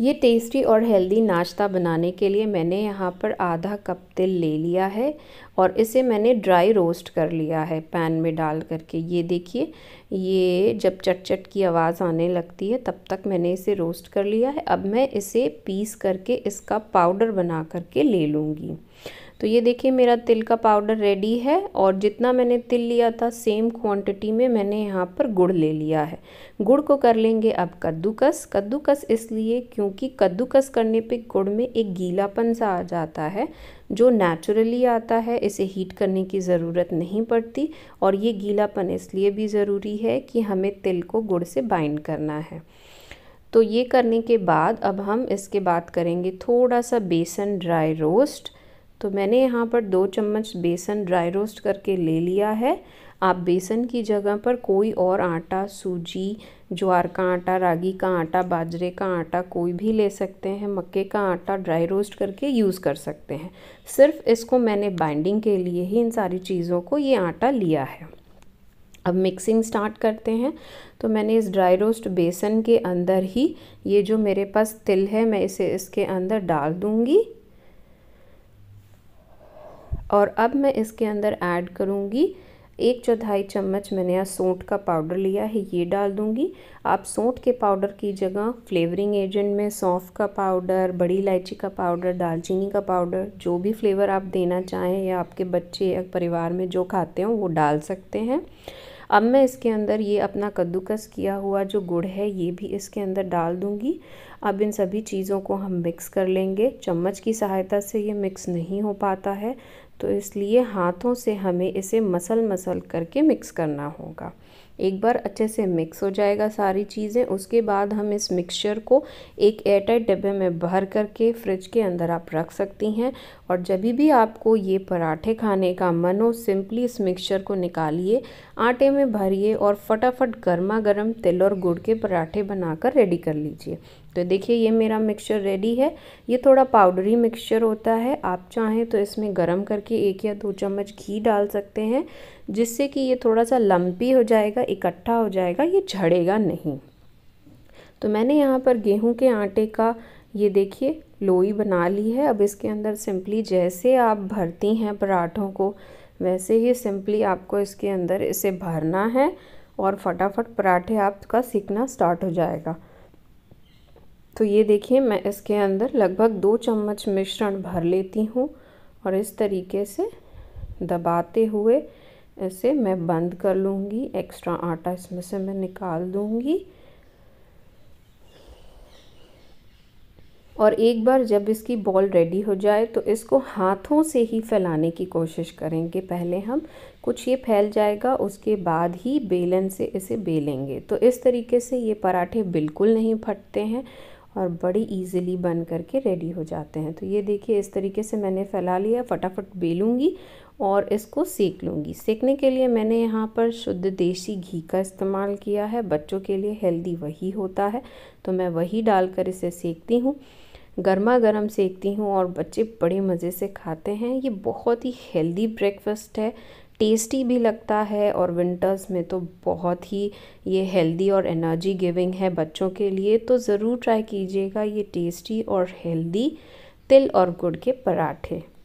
ये टेस्टी और हेल्दी नाश्ता बनाने के लिए मैंने यहाँ पर आधा कप तिल ले लिया है और इसे मैंने ड्राई रोस्ट कर लिया है पैन में डाल करके ये देखिए ये जब चटचट की आवाज़ आने लगती है तब तक मैंने इसे रोस्ट कर लिया है अब मैं इसे पीस करके इसका पाउडर बना करके ले लूँगी तो ये देखिए मेरा तिल का पाउडर रेडी है और जितना मैंने तिल लिया था सेम क्वांटिटी में मैंने यहाँ पर गुड़ ले लिया है गुड़ को कर लेंगे अब कद्दूकस कद्दूकस इसलिए क्योंकि कद्दूकस करने पे गुड़ में एक गीलापन सा आ जाता है जो नेचुरली आता है इसे हीट करने की ज़रूरत नहीं पड़ती और ये गीलापन इसलिए भी ज़रूरी है कि हमें तिल को गुड़ से बाइंड करना है तो ये करने के बाद अब हम इसके बाद करेंगे थोड़ा सा बेसन ड्राई रोस्ट तो मैंने यहाँ पर दो चम्मच बेसन ड्राई रोस्ट करके ले लिया है आप बेसन की जगह पर कोई और आटा सूजी ज्वार का आटा रागी का आटा बाजरे का आटा कोई भी ले सकते हैं मक्के का आटा ड्राई रोस्ट करके यूज़ कर सकते हैं सिर्फ इसको मैंने बाइंडिंग के लिए ही इन सारी चीज़ों को ये आटा लिया है अब मिक्सिंग स्टार्ट करते हैं तो मैंने इस ड्राई रोस्ट बेसन के अंदर ही ये जो मेरे पास तिल है मैं इसे इसके अंदर डाल दूँगी और अब मैं इसके अंदर ऐड करूँगी एक चौथाई चम्मच मैंने यहाँ सौंठ का पाउडर लिया है ये डाल दूँगी आप सौंठ के पाउडर की जगह फ्लेवरिंग एजेंट में सौंफ का पाउडर बड़ी इलायची का पाउडर दालचीनी का पाउडर जो भी फ्लेवर आप देना चाहें या आपके बच्चे या परिवार में जो खाते हो वो डाल सकते हैं अब मैं इसके अंदर ये अपना कद्दूकस किया हुआ जो गुड़ है ये भी इसके अंदर डाल दूँगी अब इन सभी चीज़ों को हम मिक्स कर लेंगे चम्मच की सहायता से ये मिक्स नहीं हो पाता है तो इसलिए हाथों से हमें इसे मसल मसल करके मिक्स करना होगा एक बार अच्छे से मिक्स हो जाएगा सारी चीज़ें उसके बाद हम इस मिक्सचर को एक एयरटाइट डिब्बे में भर करके फ्रिज के अंदर आप रख सकती हैं और जब भी आपको ये पराठे खाने का मन हो सिंपली इस मिक्सचर को निकालिए आटे में भरिए और फटाफट गर्मा गर्म तिल और गुड़ के पराठे बनाकर रेडी कर लीजिए तो देखिए ये मेरा मिक्सचर रेडी है ये थोड़ा पाउडरी मिक्सचर होता है आप चाहें तो इसमें गर्म करके एक या दो चम्मच घी डाल सकते हैं जिससे कि ये थोड़ा सा लम्पी हो जाएगा इकट्ठा हो जाएगा ये झड़ेगा नहीं तो मैंने यहाँ पर गेहूं के आटे का ये देखिए लोई बना ली है अब इसके अंदर सिंपली जैसे आप भरती हैं पराठों को वैसे ही सिंपली आपको इसके अंदर इसे भरना है और फटाफट पराठे आपका सीखना स्टार्ट हो जाएगा तो ये देखिए मैं इसके अंदर लगभग दो चम्मच मिश्रण भर लेती हूँ और इस तरीके से दबाते हुए ऐसे मैं बंद कर लूँगी एक्स्ट्रा आटा इसमें से मैं निकाल दूँगी और एक बार जब इसकी बॉल रेडी हो जाए तो इसको हाथों से ही फैलाने की कोशिश करेंगे पहले हम कुछ ये फैल जाएगा उसके बाद ही बेलन से इसे बेलेंगे तो इस तरीके से ये पराठे बिल्कुल नहीं फटते हैं और बड़ी इजीली बन करके रेडी हो जाते हैं तो ये देखिए इस तरीके से मैंने फैला लिया फटाफट बेलूँगी और इसको सेक लूँगी सेकने के लिए मैंने यहाँ पर शुद्ध देसी घी का इस्तेमाल किया है बच्चों के लिए हेल्दी वही होता है तो मैं वही डालकर इसे सेकती हूँ गर्मा गर्म सेकती हूँ और बच्चे बड़े मज़े से खाते हैं ये बहुत ही हेल्दी ब्रेकफास्ट है टेस्टी भी लगता है और विंटर्स में तो बहुत ही ये हेल्दी और एनर्जी गिविंग है बच्चों के लिए तो ज़रूर ट्राई कीजिएगा ये टेस्टी और हेल्दी तिल और गुड़ के पराठे